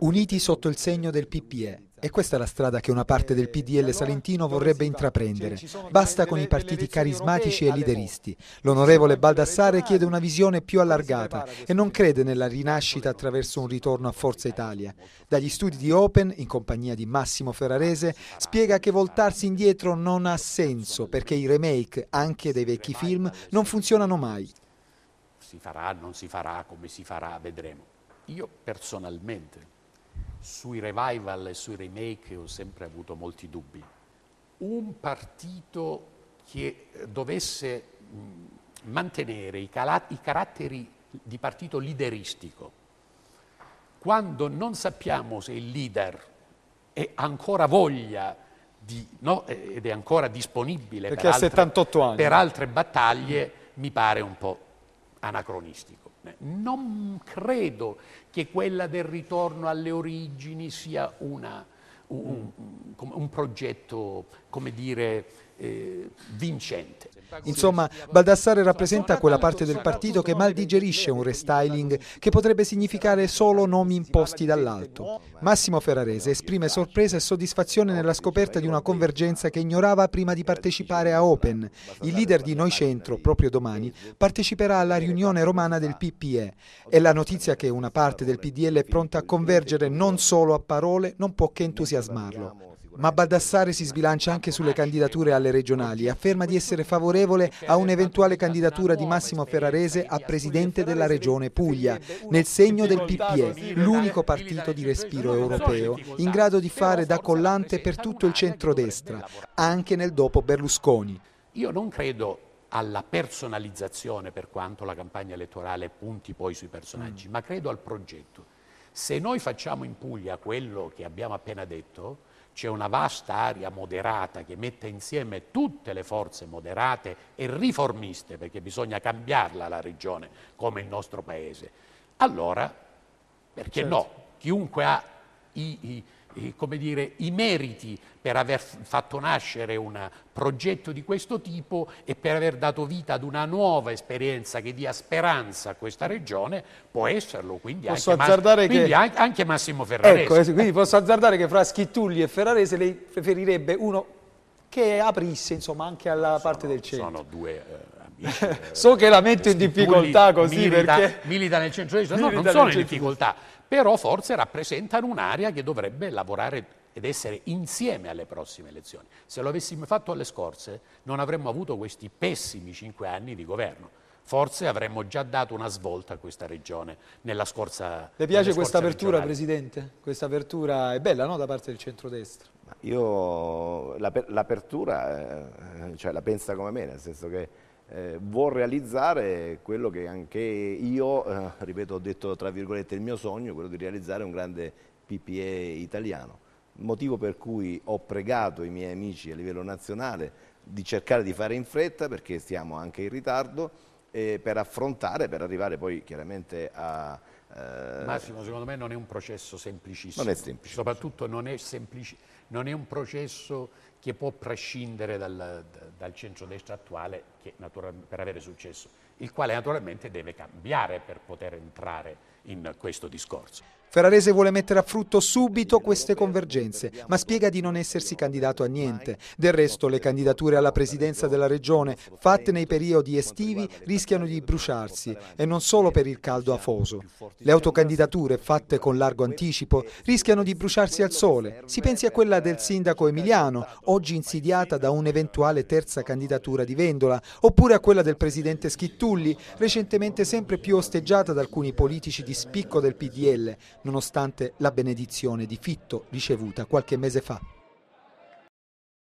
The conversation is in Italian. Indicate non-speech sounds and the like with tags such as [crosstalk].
uniti sotto il segno del PPE. E questa è la strada che una parte del PDL eh, salentino vorrebbe cioè, intraprendere. Basta con i partiti carismatici e lideristi. L'onorevole Baldassare chiede una visione più allargata e non crede nella rinascita attraverso un ritorno a Forza eh, Italia. Dagli studi di Open, in compagnia di Massimo Ferrarese, spiega che voltarsi indietro non ha senso perché i remake, anche dei vecchi film, non funzionano mai. Si farà, non si farà, come si farà, vedremo. Io personalmente sui revival e sui remake ho sempre avuto molti dubbi. Un partito che dovesse mantenere i, i caratteri di partito lideristico, quando non sappiamo se il leader è ancora voglia di, no, eh, ed è ancora disponibile per altre, per altre battaglie, mi pare un po' anacronistico. Non credo che quella del ritorno alle origini sia una un, un, un progetto, come dire, eh, vincente. Insomma, Baldassare rappresenta quella parte del partito che mal digerisce un restyling che potrebbe significare solo nomi imposti dall'alto. Massimo Ferrarese esprime sorpresa e soddisfazione nella scoperta di una convergenza che ignorava prima di partecipare a Open. Il leader di Noi Centro, proprio domani, parteciperà alla riunione romana del PPE. È la notizia che una parte del PDL è pronta a convergere non solo a parole, non può che entusiasmare entusiasmarlo. Ma Baldassare si sbilancia anche sulle candidature alle regionali e afferma di essere favorevole a un'eventuale candidatura di Massimo Ferrarese a presidente della regione Puglia, nel segno del PPE, l'unico partito di respiro europeo, in grado di fare da collante per tutto il centrodestra, anche nel dopo Berlusconi. Io non credo alla personalizzazione per quanto la campagna elettorale punti poi sui personaggi, mm. ma credo al progetto. Se noi facciamo in Puglia quello che abbiamo appena detto, c'è una vasta area moderata che mette insieme tutte le forze moderate e riformiste, perché bisogna cambiarla la regione come il nostro paese. Allora, perché certo. no? Chiunque ha i, i come dire, i meriti per aver fatto nascere un progetto di questo tipo e per aver dato vita ad una nuova esperienza che dia speranza a questa regione, può esserlo, quindi, posso anche, quindi che... anche Massimo Ferrarese. Ecco, eh quindi posso azzardare che fra Schittulli e Ferrarese lei preferirebbe uno che aprisse insomma, anche alla sono, parte del centro. Sono due... Eh [laughs] so che la metto in difficoltà così milita, perché... Milita nel centro-destra, no, non sono in difficoltà, però forse rappresentano un'area che dovrebbe lavorare ed essere insieme alle prossime elezioni. Se lo avessimo fatto alle scorse non avremmo avuto questi pessimi cinque anni di governo forse avremmo già dato una svolta a questa regione nella scorsa Le piace questa apertura regionale. Presidente? Questa apertura è bella no? da parte del centrodestra? Io l'apertura eh, cioè, la pensa come me, nel senso che eh, vuol realizzare quello che anche io, eh, ripeto, ho detto tra virgolette il mio sogno, quello di realizzare un grande PPE italiano. Motivo per cui ho pregato i miei amici a livello nazionale di cercare di fare in fretta perché siamo anche in ritardo eh, per affrontare, per arrivare poi chiaramente a... Eh... Massimo, secondo me non è un processo semplicissimo. Non è semplice. Soprattutto non è, semplici, non è un processo che può prescindere dal, dal centrodestra attuale che, per avere successo, il quale naturalmente deve cambiare per poter entrare in questo discorso. Ferrarese vuole mettere a frutto subito queste convergenze, ma spiega di non essersi candidato a niente. Del resto le candidature alla presidenza della regione fatte nei periodi estivi rischiano di bruciarsi e non solo per il caldo afoso. Le autocandidature fatte con largo anticipo rischiano di bruciarsi al sole. Si pensi a quella del sindaco Emiliano, oggi insidiata da un'eventuale terza candidatura di Vendola, oppure a quella del presidente Schittulli, recentemente sempre più osteggiata da alcuni politici di spicco del PDL, nonostante la benedizione di Fitto ricevuta qualche mese fa